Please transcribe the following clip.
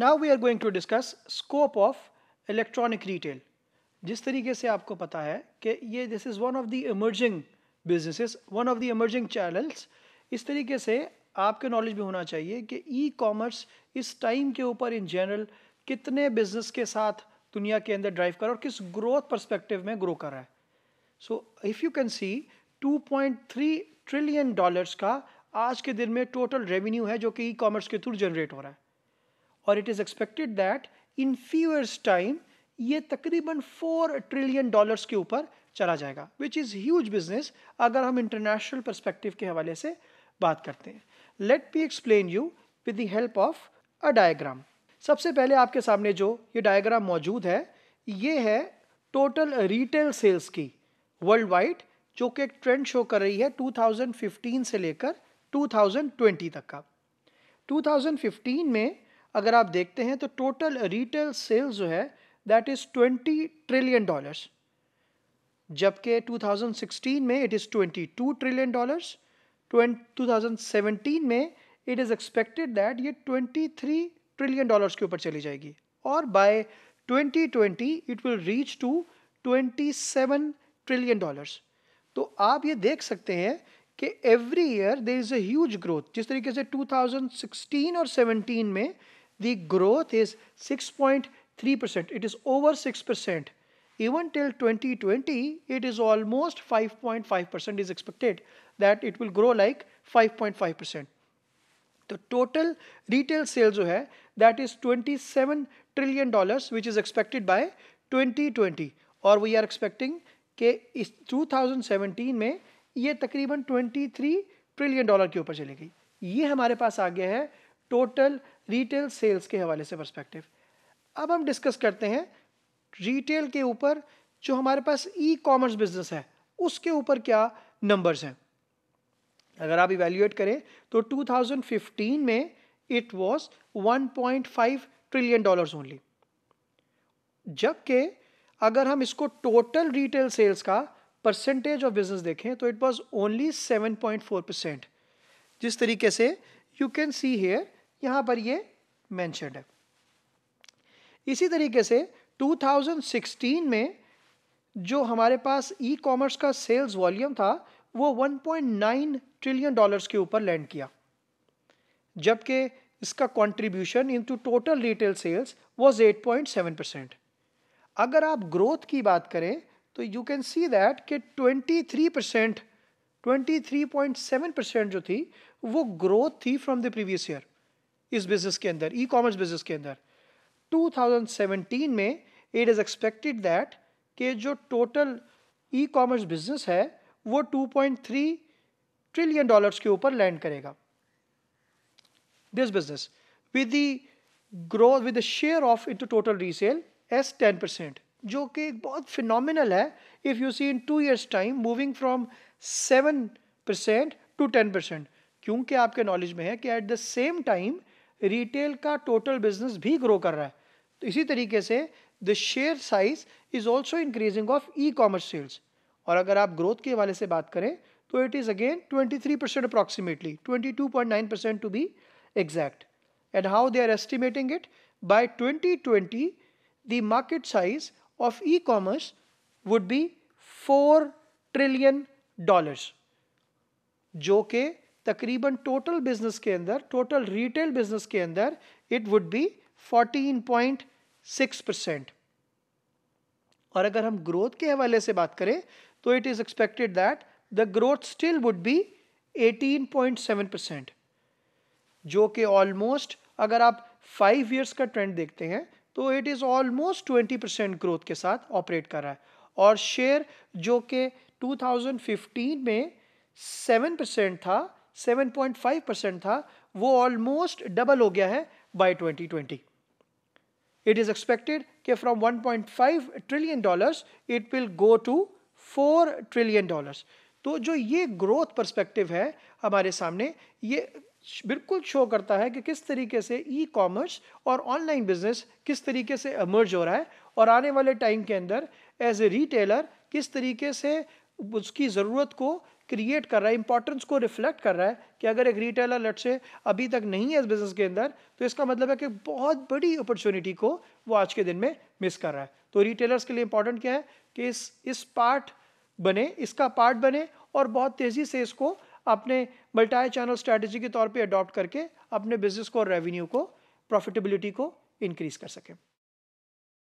Now we are going to discuss scope of electronic retail जिस तरीके से आपको पता है कि ये this is one of the emerging businesses one of the emerging channels इस तरीके से आपके नॉलेज भी होना चाहिए कि ई कॉमर्स इस टाइम के ऊपर इन जनरल कितने बिजनेस के साथ दुनिया के अंदर ड्राइव कर रहा है और किस ग्रोथ परस्पेक्टिव में ग्रो कर रहा है so if you can see two point three trillion dollars का आज के दिन में टोटल रेवेन्यू है जो कि ई कॉमर्स के थ्रू जनरेट हो रहा है और it is expected that in few years time ये तकरीबन फोर ट्रिलियन डॉलर्स के ऊपर चला जाएगा विच इज़ ह्यूज बिजनेस अगर हम इंटरनेशनल परस्पेक्टिव के हवाले से बात करते हैं let me explain you with the help of a diagram सबसे पहले आपके सामने जो ये डायग्राम मौजूद है ये है टोटल रिटेल सेल्स की वर्ल्ड वाइड जो कि एक ट्रेंड शो कर रही है 2015 से लेकर 2020 तक का 2015 में अगर आप देखते हैं तो टोटल रिटेल सेल्स जो है that is twenty trillion dollars जबकि 2016 में इट इज़ 22 ट्रिलियन डॉलर्स 2017 में इट इज़ एक्सपेक्टेड दैट ये 23 ट्रिलियन डॉलर्स के ऊपर चली जाएगी और by 2020 it will reach to 27 trillion dollars तो आप ये देख सकते हैं कि every year there is a huge growth जिस तरीके से 2016 और 17 में the growth is 6.3%. It is over 6%. Even till 2020, it is almost 5.5% is expected that it will grow like 5.5%. The total retail sales जो है that is 27 trillion dollars which is expected by 2020 Or we are expecting that in 2017 में ये तकरीबन 23 trillion dollar के ऊपर चली गई ये हमारे पास आ गया है टोटल रिटेल सेल्स के हवाले से परस्पेक्टिव अब हम डिस्कस करते हैं रिटेल के ऊपर जो हमारे पास ई कॉमर्स बिजनेस है उसके ऊपर क्या नंबर्स हैं अगर आप इवेल्यूएट करें तो 2015 में it was 1.5 trillion dollars only जबकि अगर हम इसको टोटल रिटेल सेल्स का परसेंटेज ऑफ बिजनेस देखें तो इट वाज ओनली 7.4 परसेंट जिस तरीके से यू कैन सी हेयर यहाँ पर ये मैंशनड है इसी तरीके से 2016 में जो हमारे पास ई कॉमर्स का सेल्स वॉल्यूम था वो 1.9 ट्रिलियन डॉलर्स के ऊपर लैंड किया जबकि इसका contribution into total retail sales was 8.7 percent अगर आप ग्रोथ की बात करें तो यू कैन सी दैट कि 23 परसेंट ट्वेंटी परसेंट जो थी वो ग्रोथ थी फ्रॉम द प्रीवियस ईयर इस बिजनेस के अंदर ई कॉमर्स बिजनेस के अंदर 2017 में इट इज़ एक्सपेक्टेड दैट के जो टोटल ई कॉमर्स बिजनेस है वो 2.3 ट्रिलियन डॉलर्स के ऊपर लैंड करेगा this business with the growth with the share of in total resale as ten percent जो कि एक बहुत फिनोमिनल है if you see in two years time moving from seven percent to ten percent क्योंकि आपके knowledge में है कि at the same time retail का टोटल बिजनेस भी ग्रो कर रहा है तो इसी तरीके से the share size is also increasing of e commerce sales और अगर आप ग्रोथ के हवाले से बात करें तो it is again 23 percent approximately 22.9 percent to be exact and how they are estimating it twenty 2020 the market size of e commerce would be four trillion dollars जो कि तकरीबन टोटल बिजनेस के अंदर टोटल रिटेल बिजनेस के अंदर it would be 14.6 percent और अगर हम ग्रोथ के हवाले से बात करें तो it is expected that the growth still would be 18.7 percent जो कि ऑलमोस्ट अगर आप फाइव ईयर्स का ट्रेंड देखते हैं तो it is almost 20 percent growth के साथ ऑपरेट कर रहा है और शेयर जो कि 2015 में 7 परसेंट था 7.5 परसेंट था वो ऑलमोस्ट डबल हो गया है बाय 2020 इट इज एक्सपेक्टेड कि from 1.5 trillion dollars it will go to 4 trillion dollars तो जो ये ग्रोथ पर्सपेक्टिव है हमारे सामने ये बिल्कुल शो करता है कि किस तरीके से ई कॉमर्स और ऑनलाइन बिजनेस किस तरीके से एमर्ज हो रहा है और आने वाले टाइम के अंदर एज ए रिटेलर किस तरीके से उसकी ज़रूरत को क्रिएट कर रहा है इंपॉर्टेंस को रिफ्लेक्ट कर रहा है कि अगर एक रिटेलर लट से अभी तक नहीं है इस बिज़नेस के अंदर तो इसका मतलब है कि बहुत बड़ी अपॉर्चुनिटी को वो आज के दिन में मिस कर रहा है तो रिटेलर्स के लिए इंपॉर्टेंट क्या है कि इस इस पार्ट बने इसका पार्ट बने और बहुत तेज़ी से इसको अपने मल्टा चैनल स्ट्रैटेजी के तौर पर अडॉप्ट करके अपने बिजनेस को और रेवेन्यू को प्रॉफिटेबिलिटी को इंक्रीज़ कर सकें